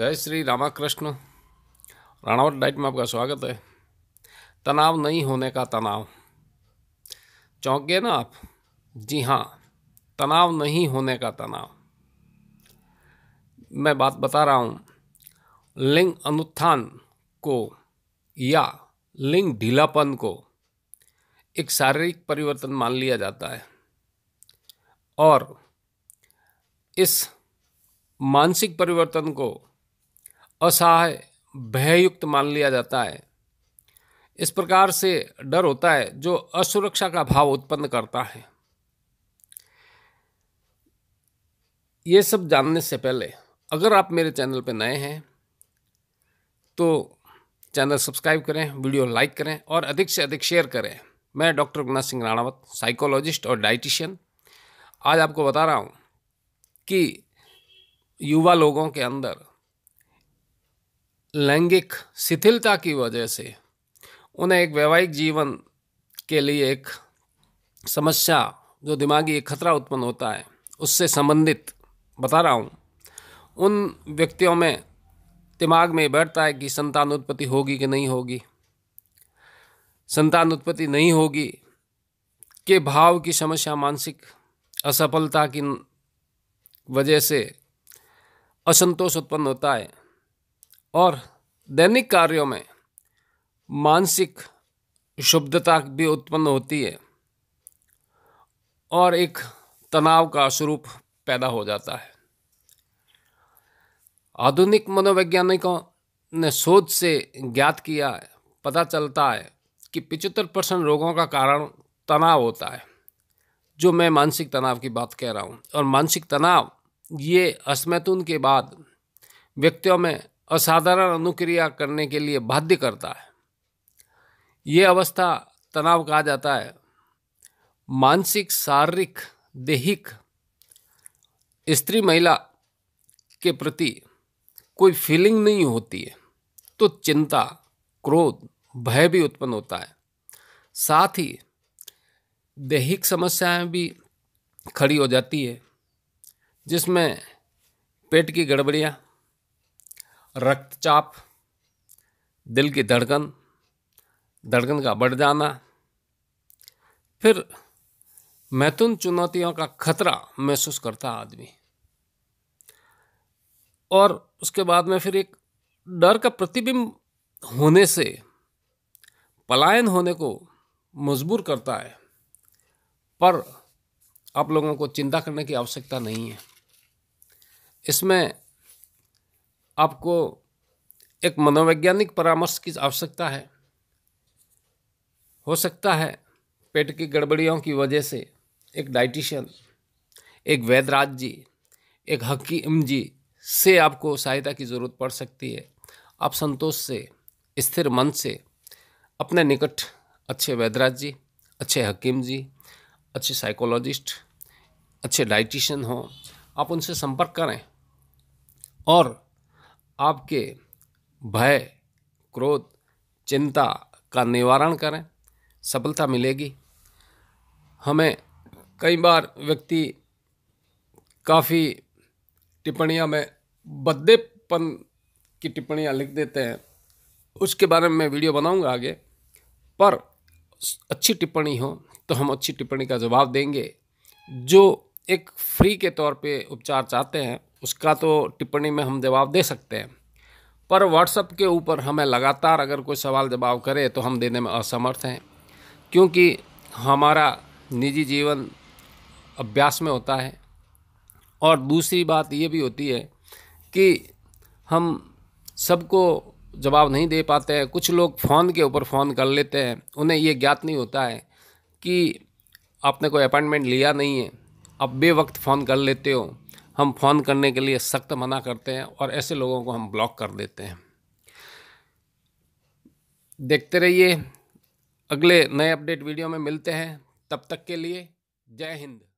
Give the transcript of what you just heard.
जय श्री रामाकृष्ण राणावट डाइट में आपका स्वागत है तनाव नहीं होने का तनाव चौंक गए ना आप जी हाँ तनाव नहीं होने का तनाव मैं बात बता रहा हूँ लिंग अनुत्थान को या लिंग ढीलापन को एक शारीरिक परिवर्तन मान लिया जाता है और इस मानसिक परिवर्तन को असहाय भययुक्त मान लिया जाता है इस प्रकार से डर होता है जो असुरक्षा का भाव उत्पन्न करता है ये सब जानने से पहले अगर आप मेरे चैनल पर नए हैं तो चैनल सब्सक्राइब करें वीडियो लाइक करें और अधिक से अधिक शेयर करें मैं डॉक्टर गुना सिंह राणावत साइकोलॉजिस्ट और डाइटिशियन आज आपको बता रहा हूँ कि युवा लोगों के अंदर लैंगिक शिथिलता की वजह से उन्हें एक वैवाहिक जीवन के लिए एक समस्या जो दिमागी एक खतरा उत्पन्न होता है उससे संबंधित बता रहा हूँ उन व्यक्तियों में दिमाग में बैठता है कि संतान उत्पत्ति होगी कि नहीं होगी संतान उत्पत्ति नहीं होगी के भाव की समस्या मानसिक असफलता की वजह से असंतोष उत्पन्न होता है और दैनिक कार्यों में मानसिक शुद्धता भी उत्पन्न होती है और एक तनाव का स्वरूप पैदा हो जाता है आधुनिक मनोवैज्ञानिकों ने शोध से ज्ञात किया है पता चलता है कि पिचहत्तर परसेंट रोगों का कारण तनाव होता है जो मैं मानसिक तनाव की बात कह रहा हूँ और मानसिक तनाव ये असमैतुन के बाद व्यक्तियों में असाधारण अनुक्रिया करने के लिए बाध्य करता है ये अवस्था तनाव कहा जाता है मानसिक शारीरिक देहिक स्त्री महिला के प्रति कोई फीलिंग नहीं होती है तो चिंता क्रोध भय भी उत्पन्न होता है साथ ही दैहिक समस्याएं भी खड़ी हो जाती है जिसमें पेट की गड़बड़ियाँ रक्तचाप दिल की धड़कन धड़कन का बढ़ जाना फिर मैथुन चुनौतियों का खतरा महसूस करता आदमी और उसके बाद में फिर एक डर का प्रतिबिंब होने से पलायन होने को मजबूर करता है पर आप लोगों को चिंता करने की आवश्यकता नहीं है इसमें आपको एक मनोवैज्ञानिक परामर्श की आवश्यकता है हो सकता है पेट की गड़बड़ियों की वजह से एक डाइटिशियन एक वैदराज जी एक हकीम जी से आपको सहायता की ज़रूरत पड़ सकती है आप संतोष से स्थिर मन से अपने निकट अच्छे वैदराज जी अच्छे हकीम जी अच्छे साइकोलॉजिस्ट अच्छे डाइटिशियन हों आप उनसे संपर्क करें और आपके भय क्रोध चिंता का निवारण करें सफलता मिलेगी हमें कई बार व्यक्ति काफ़ी टिप्पणियाँ में बद्देपन की टिप्पणियाँ लिख देते हैं उसके बारे में मैं वीडियो बनाऊंगा आगे पर अच्छी टिप्पणी हो तो हम अच्छी टिप्पणी का जवाब देंगे जो एक फ्री के तौर पे उपचार चाहते हैं उसका तो टिप्पणी में हम जवाब दे सकते हैं पर व्हाट्सअप के ऊपर हमें लगातार अगर कोई सवाल जवाब करे तो हम देने में असमर्थ हैं क्योंकि हमारा निजी जीवन अभ्यास में होता है और दूसरी बात ये भी होती है कि हम सबको जवाब नहीं दे पाते हैं कुछ लोग फ़ोन के ऊपर फ़ोन कर लेते हैं उन्हें ये ज्ञात नहीं होता है कि आपने कोई अपॉइंटमेंट लिया नहीं है अब वक्त फ़ोन कर लेते हो हम फ़ोन करने के लिए सख्त मना करते हैं और ऐसे लोगों को हम ब्लॉक कर देते हैं देखते रहिए अगले नए अपडेट वीडियो में मिलते हैं तब तक के लिए जय हिंद